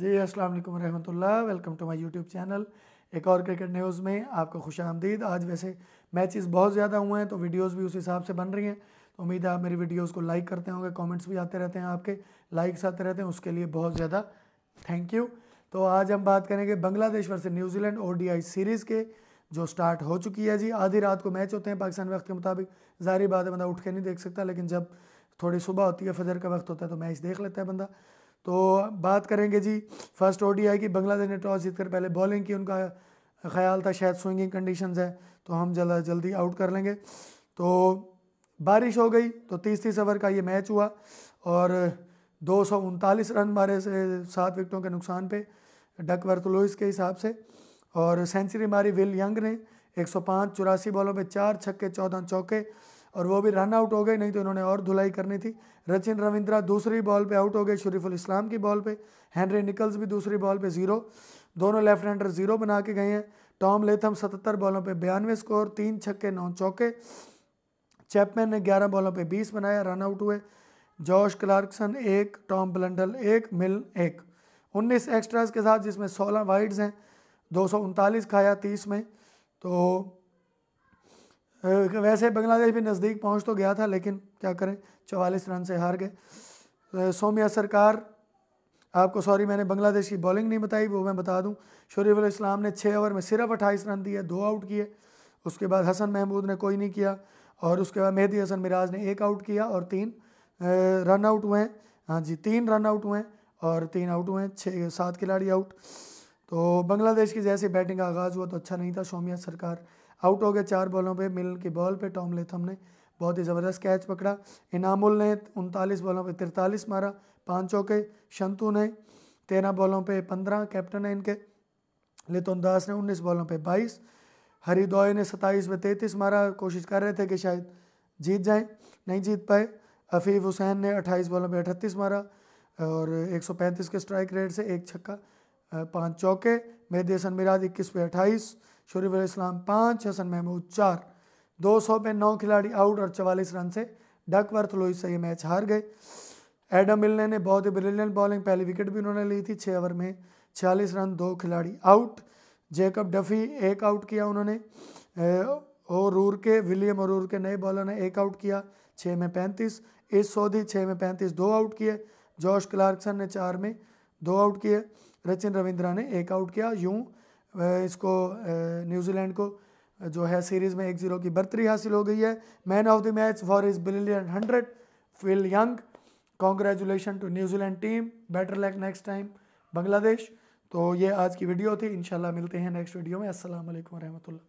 जी अस्सलाम वालेकुम रहमतुल्लाह welcome to my YouTube channel एक और क्रिकेट न्यूज़ में आपका खुश आमदीद आज वैसे मैचेस बहुत ज़्यादा हुए हैं तो वीडियोस भी उस हिसाब से बन रही हैं तो उम्मीद है आप मेरी वीडियोस को लाइक करते होंगे कमेंट्स भी आते रहते हैं आपके लाइक्स आते रहते हैं उसके लिए बहुत ज़्यादा थैंक यू तो आज हम बात करेंगे बांग्लादेश वर्सेज न्यूजीलैंड ओ सीरीज़ के जो स्टार्ट हो चुकी है जी आधी रात को मैच होते हैं पाकिस्तान वक्त के मुताबिक ज़ाहरी बात है बंदा उठ के नहीं देख सकता लेकिन जब थोड़ी सुबह होती है फजर का वक्त होता है तो मैच देख लेता है बंदा तो बात करेंगे जी फर्स्ट ओडीआई की बांग्लादेश ने टॉस जीतकर पहले बॉलिंग की उनका ख्याल था शायद स्विंगिंग कंडीशंस है तो हम जल्द जल्दी आउट कर लेंगे तो बारिश हो गई तो तीस तीस ओवर का ये मैच हुआ और दो रन मारे से सात विकटों के नुकसान पे डकवर्थ लुइस के हिसाब से और सेंचुरी मारी विल यंग ने एक सौ बॉलों में चार छक्के चौदह चौके और वो भी रन आउट हो गए नहीं तो इन्होंने और धुलाई करनी थी रचिन रविंद्रा दूसरी बॉल पे आउट हो गए शरीफुल इस्लाम की बॉल पे हैंनरी निकल्स भी दूसरी बॉल पे ज़ीरो दोनों लेफ्ट हैंडर ज़ीरो बना के गए हैं टॉम लेथम सतहत्तर बॉलों पर बयानवे स्कोर तीन छक्के नौ चौके चैपमैन ने ग्यारह बॉलों पर बीस बनाया रन आउट हुए जॉश क्लार्कसन एक टॉम ब्लंडल एक मिल एक उन्नीस एक्स्ट्राज के साथ जिसमें सोलह वाइड्स हैं दो खाया तीस में तो वैसे बांग्लादेश भी नज़दीक पहुंच तो गया था लेकिन क्या करें चवालीस रन से हार गए सोमिया सरकार आपको सॉरी मैंने बांग्लादेश की बॉलिंग नहीं बताई वो मैं बता दूं शरीफुल इस्लाम ने छः ओवर में सिर्फ अट्ठाईस रन दिए दो आउट किए उसके बाद हसन महमूद ने कोई नहीं किया और उसके बाद मेहदी हसन मिराज ने एक आउट किया और तीन रन आउट हुए हाँ जी तीन रन आउट हुए और तीन आउट हुए छः सात खिलाड़ी आउट तो बांग्लादेश की जैसे बैटिंग का आगाज़ हुआ तो अच्छा नहीं था सोमिया सरकार आउट हो गए चार बॉलों पे मिल की बॉल पे टॉम लेथम ने बहुत ही ज़बरदस्त कैच पकड़ा इनामुल ने उनतालीस बॉलों पे तिरतालीस मारा पाँच चौके शंतु ने तेरह बॉलों पे पंद्रह कैप्टन है इनके लेतुन दास ने उन्नीस बॉलों पे बाईस हरिदोय ने सत्ताईस पे तैंतीस मारा कोशिश कर रहे थे कि शायद जीत जाएं नहीं जीत पाए हफीफ हुसैन ने अट्ठाईस बॉलों पर अठतीस मारा और एक के स्ट्राइक रेट से एक छक्का पाँच चौके मेदेसन मिराज इक्कीस पे अट्ठाईस शुरब इस्लाम पाँच हसन महमूद चार दो सौ पे नौ खिलाड़ी आउट और चवालीस रन से डकवर्थ लोई से ये मैच हार गए एडम मिलने ने बहुत ही ब्रिलियंट बॉलिंग पहली विकेट भी उन्होंने ली थी छः ओवर में छियालीस रन दो खिलाड़ी आउट जेकब डफी एक आउट किया उन्होंने और के विलियम और के नए बॉलर ने एक आउट किया छः में पैंतीस इस सोधी छः में पैंतीस दो आउट किए जॉश क्लार्कसन ने चार में दो आउट किए रचिन रविंद्रा ने एक आउट किया यूं इसको न्यूजीलैंड को जो है सीरीज़ में एक जीरो की बर्तरी हासिल हो गई है man of the match for his brilliant hundred Phil Young congratulation to New Zealand team better luck next time Bangladesh तो ये आज की वीडियो थी इंशाल्लाह मिलते हैं नेक्स्ट वीडियो में असल वरहमल